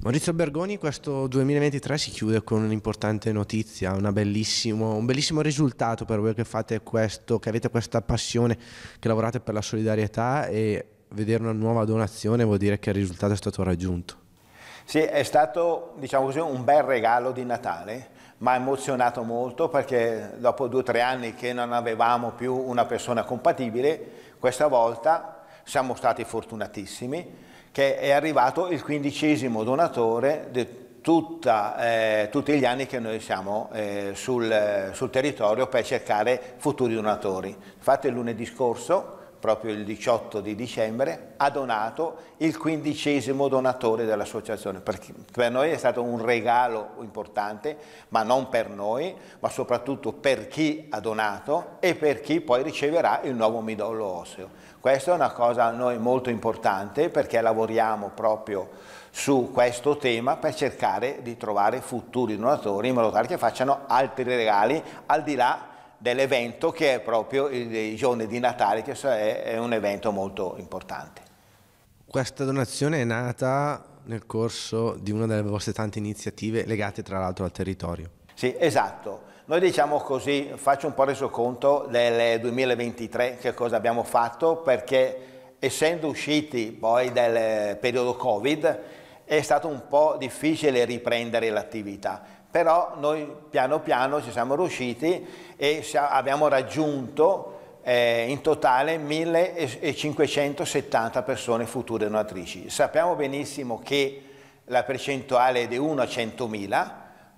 Maurizio Bergoni, questo 2023 si chiude con un'importante notizia, un bellissimo risultato per voi che fate questo, che avete questa passione, che lavorate per la solidarietà e vedere una nuova donazione vuol dire che il risultato è stato raggiunto. Sì, è stato diciamo così, un bel regalo di Natale mi ha emozionato molto perché dopo due o tre anni che non avevamo più una persona compatibile, questa volta siamo stati fortunatissimi che è arrivato il quindicesimo donatore di tutta, eh, tutti gli anni che noi siamo eh, sul, eh, sul territorio per cercare futuri donatori. Infatti lunedì scorso proprio il 18 di dicembre, ha donato il quindicesimo donatore dell'associazione. Per noi è stato un regalo importante, ma non per noi, ma soprattutto per chi ha donato e per chi poi riceverà il nuovo midollo osseo. Questa è una cosa a noi molto importante perché lavoriamo proprio su questo tema per cercare di trovare futuri donatori in modo tale che facciano altri regali al di là dell'evento che è proprio i giorni di Natale, che è un evento molto importante. Questa donazione è nata nel corso di una delle vostre tante iniziative legate tra l'altro al territorio. Sì, esatto. Noi diciamo così, faccio un po' resoconto del 2023, che cosa abbiamo fatto, perché essendo usciti poi dal periodo Covid, è stato un po' difficile riprendere l'attività, però noi piano piano ci siamo riusciti e abbiamo raggiunto eh, in totale 1570 persone future donatrici. Sappiamo benissimo che la percentuale è di 1 a 100.000,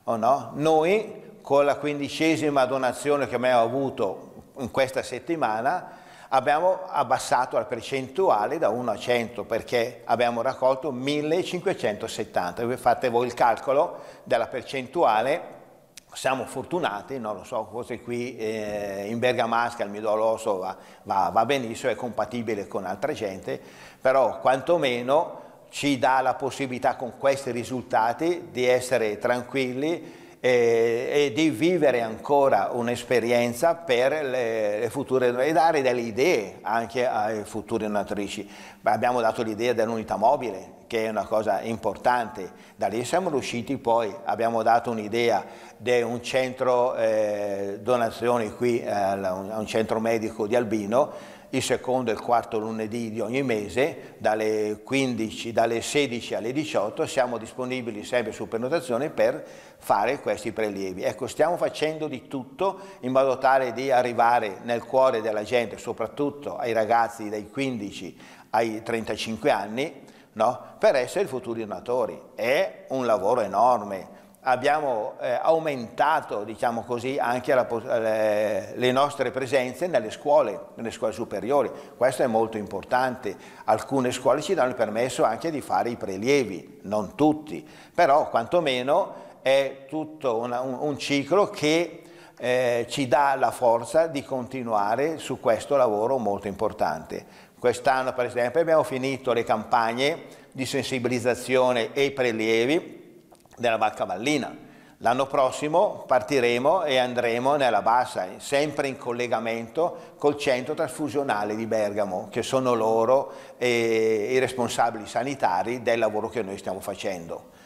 o no? Noi con la quindicesima donazione che abbiamo avuto in questa settimana abbiamo abbassato la percentuale da 1 a 100 perché abbiamo raccolto 1570. fate voi il calcolo della percentuale siamo fortunati, non lo so, forse qui eh, in Bergamasca il midollo osso va, va, va, benissimo, è compatibile con altra gente, però quantomeno ci dà la possibilità con questi risultati di essere tranquilli e di vivere ancora un'esperienza per le, future e dare delle idee anche ai futuri donatrici. Abbiamo dato l'idea dell'unità mobile che è una cosa importante, da lì siamo riusciti poi, abbiamo dato un'idea di un centro eh, donazioni qui eh, a un centro medico di Albino il secondo e il quarto lunedì di ogni mese, dalle, 15, dalle 16 alle 18 siamo disponibili sempre su prenotazione per fare questi prelievi. Ecco, stiamo facendo di tutto in modo tale di arrivare nel cuore della gente, soprattutto ai ragazzi dai 15 ai 35 anni, no? per essere i futuri donatori. È un lavoro enorme abbiamo eh, aumentato diciamo così, anche la, le, le, nostre presenze nelle scuole, nelle scuole superiori, questo è molto importante, alcune scuole ci danno il permesso anche di fare i prelievi, non tutti, però quantomeno è tutto una, un, un, ciclo che eh, ci dà la forza di continuare su questo lavoro molto importante. Quest'anno per esempio abbiamo finito le campagne di sensibilizzazione e i prelievi, della Val Cavallina. L'anno prossimo partiremo e andremo nella Bassa, sempre in collegamento col centro trasfusionale di Bergamo, che sono loro eh, i responsabili sanitari del lavoro che noi stiamo facendo.